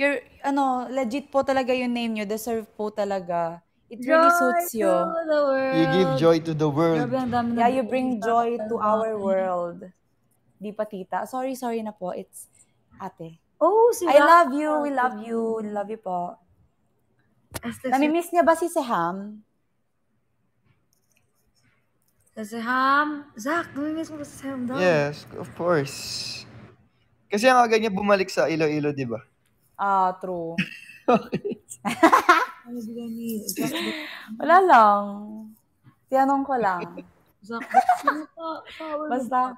you're, ano, legit po talaga yung name nyo. Deserve po talaga. It joy really suits you. You give joy to the world. Yeah, you bring joy to our world. Di pa tita. Sorry, sorry na po. It's ate. Oh, si I love you. We love you. love you po. Namimiss niya ba si Seham? Si Seham? Zach, nami-miss mo ba si Seham daw? Yes, of course. Kasi ang agad niya bumalik sa Iloilo, di ba? Ah, uh, true. Wala lang. Tiyanong ko lang. Basta.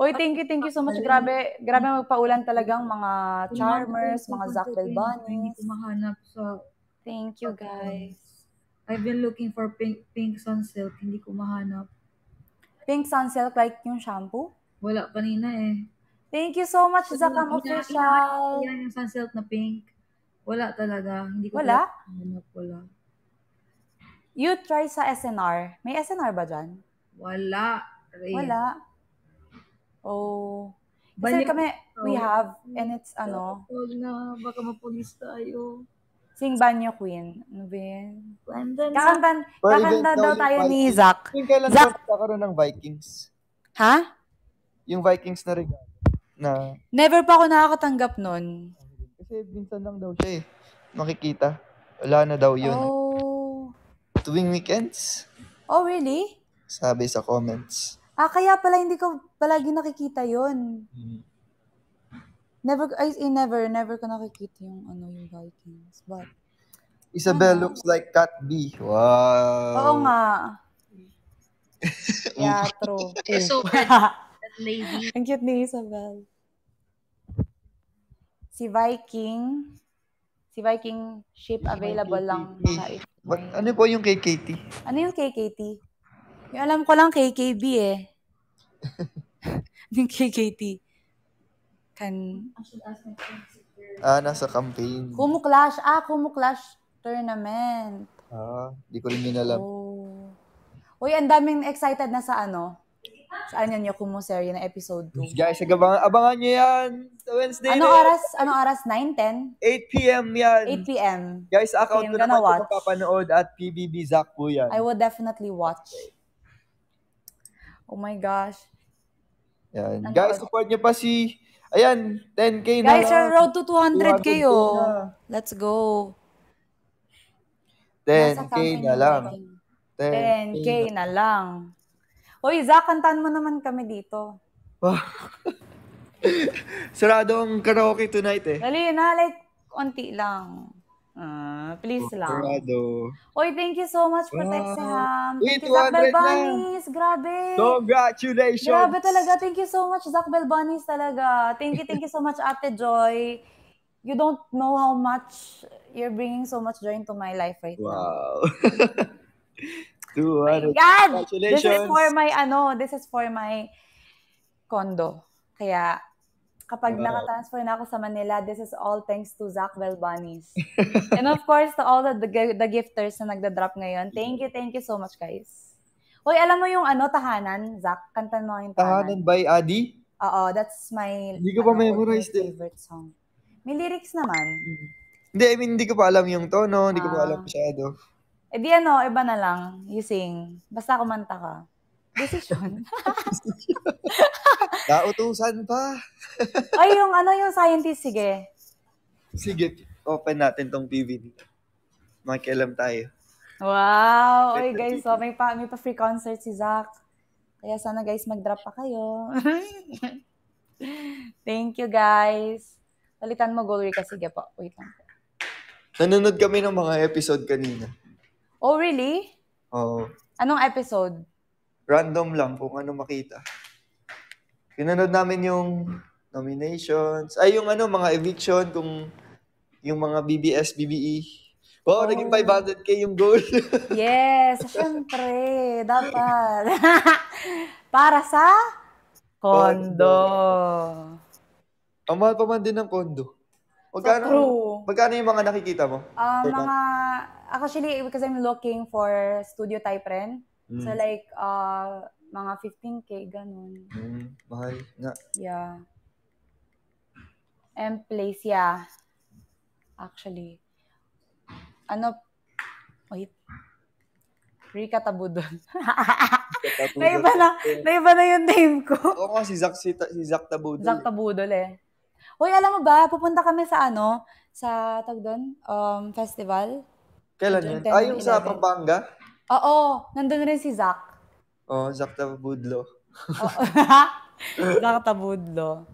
Oy, thank you, thank you so much. Grabe, grabe magpaulan talagang mga charmers, mga Zach Bell Bunnies. Kumahanap sa... Thank you, guys. I've been looking for pink, pink sun silk. Hindi ko mahanap. Pink sun silk, like yung shampoo? Wala, kanina eh. Thank you so much, so, Zakam Official. Yan, yung sunset na pink. Wala talaga. Hindi ko wala? Hanap, wala. You try sa SNR. May SNR ba dyan? Wala. Rin. Wala. Oh. Kasi Balik, kami, we have, and it's ano. Huwag na, baka mapulis tayo. Sing Banyo Queen. Ano ba yan? Kakantan, kakanta daw tayo ni Zach. Yung kailan Zach? nagkakaroon ng Vikings? Ha? Yung Vikings na regalo. Na, Never pa ako nakakatanggap nun. Kasi minsan lang daw siya eh. Makikita. Wala na daw yun. Oh. Tuwing weekends. Oh, really? Sabi sa comments. Ah, kaya pala hindi ko palagi nakikita yun. Never, I, I eh, never, never ko nakikita yung ano yung Vikings. But, Isabel ano? looks like Cat B. Wow. Oo nga. yeah, true. so bad. lady. Ang cute ni Isabel. Si Viking. Si Viking ship available lang sa it. What, ano po yung KKT? Ano yung KKT? Yung alam ko lang KKB eh. yung KKT. Can... Ah, nasa campaign. Kumu Clash. Ah, Kumu Clash tournament. Ah, di ko rin yun alam. Oh. Uy, ang daming excited na sa ano, sa Anya Nyo Kumuseri na episode 2. Guys, abangan, abangan nyo yan sa Wednesday Ano oras? Ano oras? 9, 10? 8 p.m. yan. 8 p.m. Guys, account ko naman watch. kung papanood at PBB Zach po yan. I will definitely watch. Oh my gosh. Yan. Ano Guys, support nyo pa si Ayan, 10K na. Guys, our road to 200K, 200K oh. Na. Let's go. 10K na lang. 10K, 10K na lang. Hoy, Zach, kantaan mo naman kami dito. Wow. Sarado ang karaoke tonight eh. Dali na, like, konti lang. Uh, please oh, lang. Sarado. Oy, thank you so much, Protect wow. Seham. Thank Wait, you, Zach Belbanis. Grabe. Congratulations. Grabe talaga. Thank you so much, Zach Belbanis talaga. Thank you, thank you so much, Ate Joy. You don't know how much you're bringing so much joy into my life right wow. now. Wow. 200. Congratulations! This is for my, ano, this is for my condo. Kaya, kapag wow. naka-transfer na ako sa Manila, this is all thanks to Zach Velbanis. And of course, to all the, the, the gifters na nagda-drop ngayon. Thank you, thank you so much, guys. Hoy, alam mo yung ano, tahanan, Zach? Kanta mo yung tahanan. Tahanan by Adi? Oo, that's my, hindi ko pa ano, memorize din. favorite song. May lyrics naman. Hindi, I mean, hindi ko pa alam yung tono, hindi ah. ko pa ah. alam masyado. E di ano, iba na lang. You sing. Basta kumanta ka. Decision. Nautusan pa. Ay, yung ano, yung scientist, sige. Sige, open natin tong TV dito. Makialam tayo. Wow! Oy, guys, so oh, may pa, may pa free concert si Zach. Kaya sana guys, mag-drop pa kayo. Thank you guys. Palitan mo, Glory, kasi sige po. Wait lang po. Nanonood kami ng mga episode kanina. Oh, really? Oo. Anong episode? Random lang kung ano makita. Pinanood namin yung nominations. Ay, yung ano, mga eviction, kung yung mga BBS, BBE. Wow, oh. naging 500k yung goal. yes, syempre. Dapat. Para sa kondo. Ang mahal pa man din ng kondo. Magkano, so true. magkano yung mga nakikita mo? Uh, mga month? Actually, because I'm looking for studio type rin. Mm. So hmm. like, uh, mga 15K, ganun. Mm, mahal nga. Yeah. And place, yeah. Actually. Ano, wait. Rika Tabudon. naiba na, naiba na yung name ko. Oo, si Zach, si, si Zach Tabudol. Zach Tabudol eh. Hoy, alam mo ba, pupunta kami sa ano, sa tag doon, um, festival. Kailan yun? Ah, yung sa Pampanga? Oo, nandun rin si Zach. Oh, Oo, oh, Zach Tabudlo. Zach Tabudlo.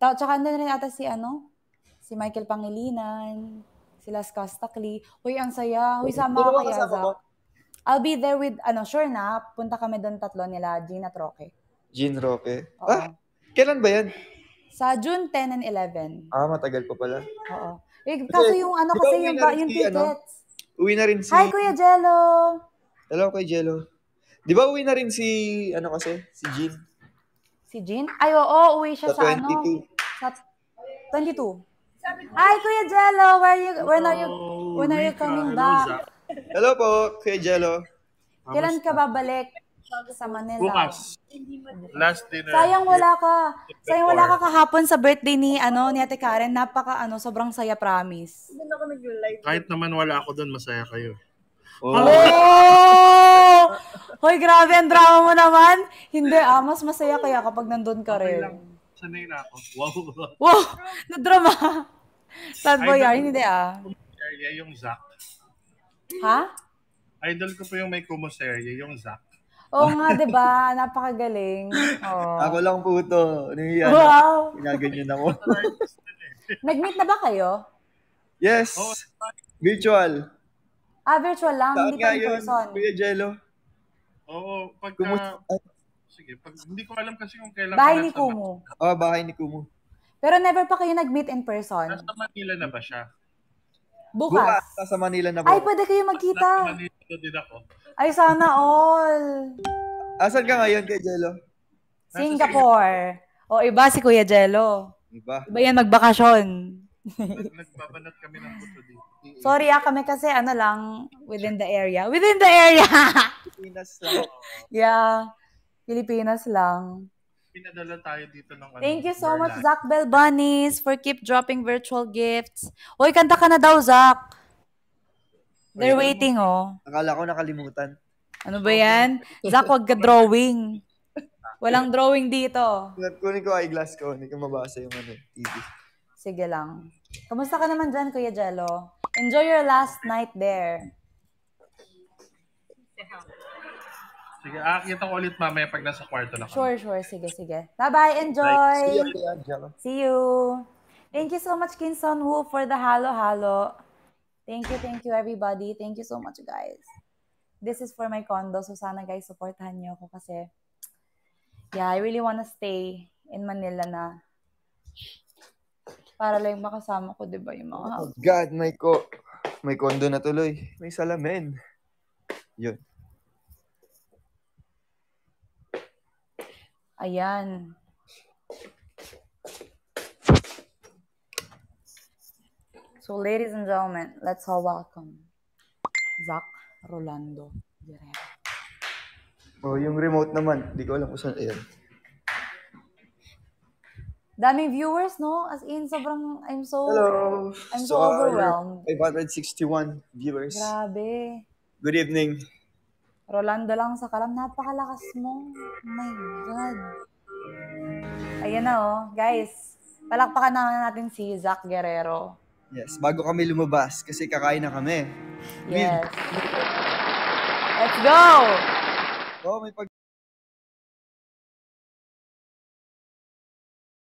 Ta tsaka nandun rin ata si ano? Si Michael Pangilinan, si Las Castakli. Uy, ang saya. Uy, sama ka kaya, Zach. Mo? I'll be there with, ano, sure na, punta kami doon tatlo nila, Jean at Roque. Jean Roque? Oo. Ah, kailan ba yan? Sa June 10 and 11. Ah, matagal pa pala. Oo. Eh, kasi yung ano kasi yung, yung, yung ano? tickets. Ano? Uwi na rin si... Hi, Kuya Jello! Hello, Kuya Jello. Di ba uwi na rin si, ano kasi, si Jean? Si Jean? Ay, oo, oh, uwi siya sa, sa 22. ano. Sa 22. Hi, Kuya Jello! Where are you, when are you, oh, when are you coming ah, back? Hello po, Kuya Jello. Kailan ka babalik? sa Manila. Bukas. Last dinner. Sayang wala ka. Sayang wala ka kahapon sa birthday ni ano ni Ate Karen. Napaka ano, sobrang saya promise. Doon ako nag-live. Kahit naman wala ako doon, masaya kayo. Oh. Ah. oh! Hoy, grabe ang drama mo naman. Hindi ah, mas masaya kaya kapag nandun ka rin. Okay Sanay na ako. Wow. wow, na-drama. Sad boy, ah. hindi ah. Area yung Zack. Ha? Idol ko po yung may kumoserya, yung Zack. Oo nga, di ba? Napakagaling. Oh. Ako lang po ito. Ni, ano wow. Ginaganyan ako. Nag-meet na ba kayo? Yes. virtual. Ah, virtual lang. Saan hindi pa in person. Kuya Jello. Oo. Pag, Kumut- uh, sige. Pag, hindi ko alam kasi kung kailan. Bahay ni Kumu. Oo, oh, ah, bahay ni Kumu. Pero never pa kayo nag-meet in person. Nasa Manila na ba siya? Bukas. Bukas. Nasa Manila na ba? Ay, pwede kayo magkita. Nasa Manila dito din ako. Ay, sana all. Asan ka ngayon kay Jello? Singapore. O, iba si Kuya Jello. Iba. Iba yan magbakasyon. Nagbabanat kami ng puto dito. Sorry ah, kami kasi ano lang, within the area. Within the area! Pilipinas lang. Yeah. Pilipinas lang. Pinadala tayo dito ng ano. Thank you so much, Zach Bell Bunnies, for keep dropping virtual gifts. Uy, kanta ka na daw, Zach. They're ano waiting, oh. Akala ko nakalimutan. Ano ba yan? Zach, wag ka drawing. Walang drawing dito. Kunin ko eyeglass ko. Hindi ko mabasa yung ano, TV. Sige lang. Kamusta ka naman dyan, Kuya Jello? Enjoy your last night there. Sige, aakyat ah, ako ulit mamaya pag nasa kwarto na ako. Sure, sure. Sige, sige. Bye-bye. Enjoy. See you, Kuya Jello. See you. Thank you so much, Kinson Wu, for the halo-halo. Thank you, thank you everybody. Thank you so much guys. This is for my condo. So sana guys, supportahan niyo ako kasi yeah, I really wanna stay in Manila na para lang makasama ko, di ba, yung mga oh God, may ko may condo na tuloy. May salamin. Yun. Ayan. So, ladies and gentlemen, let's all welcome Zach Rolando Guerrero. Oh, yung remote naman, di ko alam kung saan ayan. Daming viewers, no? As in, sobrang, I'm so, Hello. I'm so, so overwhelmed. 561 uh, viewers. Grabe. Good evening. Rolando lang sa kalam. Napakalakas mo. Oh my God. Ayan na, oh. Guys, palakpakan na natin si Zach Guerrero. Yes, bago kami lumabas kasi kakain na kami. Yes. Let's go! Oh, may pag